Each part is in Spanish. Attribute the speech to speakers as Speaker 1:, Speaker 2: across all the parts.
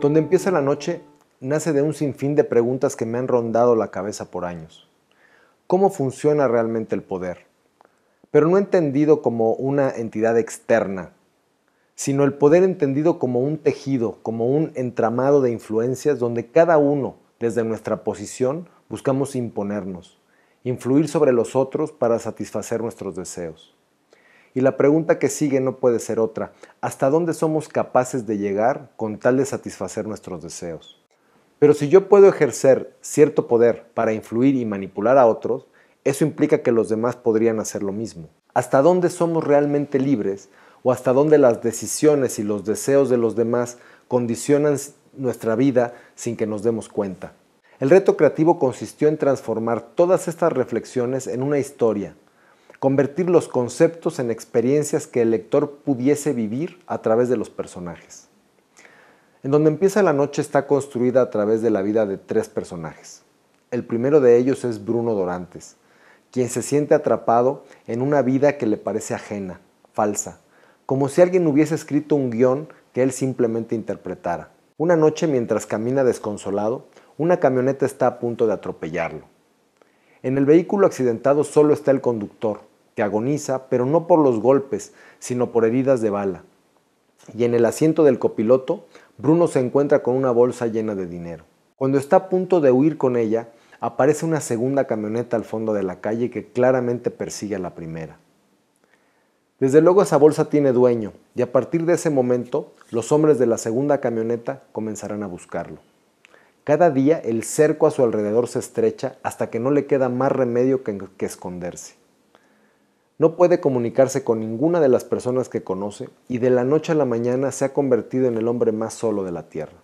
Speaker 1: Donde empieza la noche nace de un sinfín de preguntas que me han rondado la cabeza por años. ¿Cómo funciona realmente el poder? Pero no entendido como una entidad externa, sino el poder entendido como un tejido, como un entramado de influencias donde cada uno, desde nuestra posición, buscamos imponernos, influir sobre los otros para satisfacer nuestros deseos. Y la pregunta que sigue no puede ser otra. ¿Hasta dónde somos capaces de llegar con tal de satisfacer nuestros deseos? Pero si yo puedo ejercer cierto poder para influir y manipular a otros, eso implica que los demás podrían hacer lo mismo. ¿Hasta dónde somos realmente libres o hasta dónde las decisiones y los deseos de los demás condicionan nuestra vida sin que nos demos cuenta? El reto creativo consistió en transformar todas estas reflexiones en una historia, convertir los conceptos en experiencias que el lector pudiese vivir a través de los personajes. En donde empieza la noche está construida a través de la vida de tres personajes. El primero de ellos es Bruno Dorantes, quien se siente atrapado en una vida que le parece ajena, falsa, como si alguien hubiese escrito un guión que él simplemente interpretara. Una noche mientras camina desconsolado, una camioneta está a punto de atropellarlo. En el vehículo accidentado solo está el conductor, agoniza, pero no por los golpes, sino por heridas de bala. Y en el asiento del copiloto, Bruno se encuentra con una bolsa llena de dinero. Cuando está a punto de huir con ella, aparece una segunda camioneta al fondo de la calle que claramente persigue a la primera. Desde luego esa bolsa tiene dueño y a partir de ese momento los hombres de la segunda camioneta comenzarán a buscarlo. Cada día el cerco a su alrededor se estrecha hasta que no le queda más remedio que, esconderse. No puede comunicarse con ninguna de las personas que conoce y de la noche a la mañana se ha convertido en el hombre más solo de la Tierra.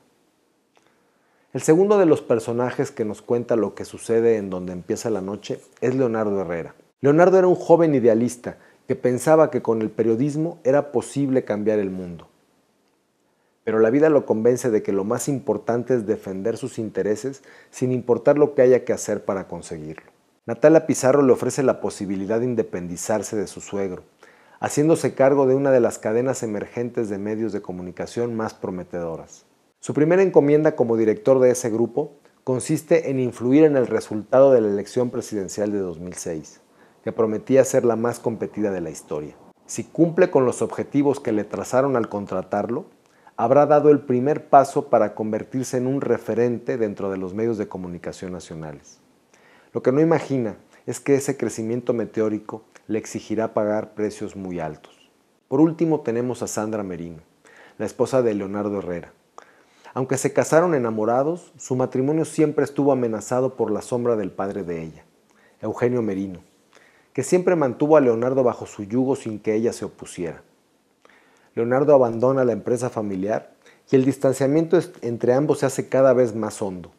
Speaker 1: El segundo de los personajes que nos cuenta lo que sucede en donde empieza la noche es Leonardo Herrera. Leonardo era un joven idealista que pensaba que con el periodismo era posible cambiar el mundo. Pero la vida lo convence de que lo más importante es defender sus intereses sin importar lo que haya que hacer para conseguirlo. Natalia Pizarro le ofrece la posibilidad de independizarse de su suegro, haciéndose cargo de una de las cadenas emergentes de medios de comunicación más prometedoras. Su primera encomienda como director de ese grupo consiste en influir en el resultado de la elección presidencial de 2006, que prometía ser la más competida de la historia. Si cumple con los objetivos que le trazaron al contratarlo, habrá dado el primer paso para convertirse en un referente dentro de los medios de comunicación nacionales. Lo que no imagina es que ese crecimiento meteórico le exigirá pagar precios muy altos. Por último tenemos a Sandra Merino, la esposa de Leonardo Herrera. Aunque se casaron enamorados, su matrimonio siempre estuvo amenazado por la sombra del padre de ella, Eugenio Merino, que siempre mantuvo a Leonardo bajo su yugo sin que ella se opusiera. Leonardo abandona la empresa familiar y el distanciamiento entre ambos se hace cada vez más hondo.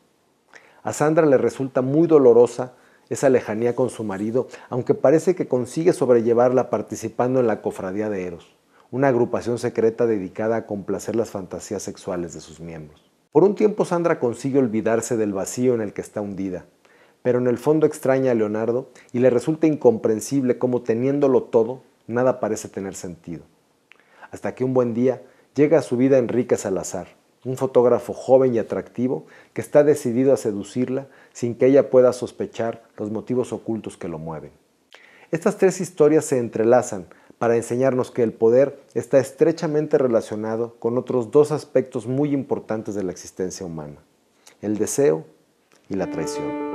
Speaker 1: A Sandra le resulta muy dolorosa esa lejanía con su marido, aunque parece que consigue sobrellevarla participando en la cofradía de Eros, una agrupación secreta dedicada a complacer las fantasías sexuales de sus miembros. Por un tiempo Sandra consigue olvidarse del vacío en el que está hundida, pero en el fondo extraña a Leonardo y le resulta incomprensible cómo teniéndolo todo, nada parece tener sentido. Hasta que un buen día llega a su vida Enrique Salazar, un fotógrafo joven y atractivo que está decidido a seducirla sin que ella pueda sospechar los motivos ocultos que lo mueven. Estas tres historias se entrelazan para enseñarnos que el poder está estrechamente relacionado con otros dos aspectos muy importantes de la existencia humana, el deseo y la traición.